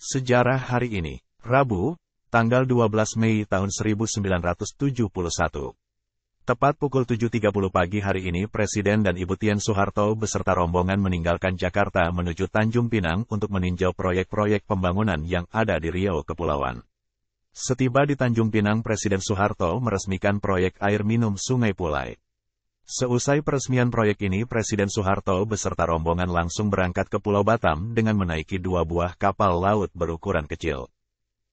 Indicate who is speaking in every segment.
Speaker 1: Sejarah hari ini, Rabu, tanggal 12 Mei tahun 1971. Tepat pukul 7.30 pagi hari ini Presiden dan Ibu Tien Soeharto beserta rombongan meninggalkan Jakarta menuju Tanjung Pinang untuk meninjau proyek-proyek pembangunan yang ada di Riau Kepulauan. Setiba di Tanjung Pinang Presiden Soeharto meresmikan proyek air minum Sungai Pulai. Seusai peresmian proyek ini Presiden Soeharto beserta rombongan langsung berangkat ke Pulau Batam dengan menaiki dua buah kapal laut berukuran kecil.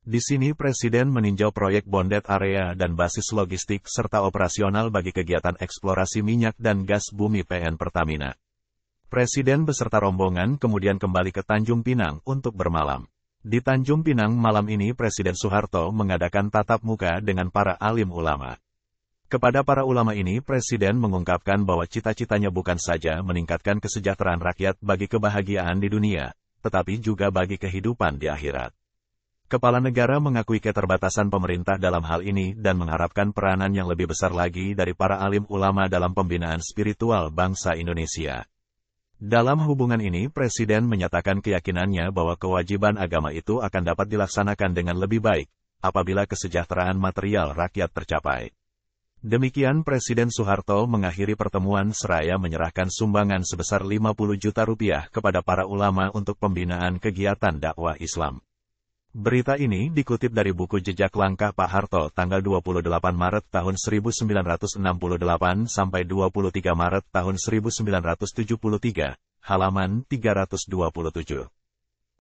Speaker 1: Di sini Presiden meninjau proyek bondet area dan basis logistik serta operasional bagi kegiatan eksplorasi minyak dan gas bumi PN Pertamina. Presiden beserta rombongan kemudian kembali ke Tanjung Pinang untuk bermalam. Di Tanjung Pinang malam ini Presiden Soeharto mengadakan tatap muka dengan para alim ulama. Kepada para ulama ini, Presiden mengungkapkan bahwa cita-citanya bukan saja meningkatkan kesejahteraan rakyat bagi kebahagiaan di dunia, tetapi juga bagi kehidupan di akhirat. Kepala negara mengakui keterbatasan pemerintah dalam hal ini dan mengharapkan peranan yang lebih besar lagi dari para alim ulama dalam pembinaan spiritual bangsa Indonesia. Dalam hubungan ini, Presiden menyatakan keyakinannya bahwa kewajiban agama itu akan dapat dilaksanakan dengan lebih baik apabila kesejahteraan material rakyat tercapai. Demikian Presiden Soeharto mengakhiri pertemuan seraya menyerahkan sumbangan sebesar 50 juta rupiah kepada para ulama untuk pembinaan kegiatan dakwah Islam. Berita ini dikutip dari buku Jejak Langkah Pak Harto tanggal 28 Maret tahun 1968 sampai 23 Maret tahun 1973, halaman 327.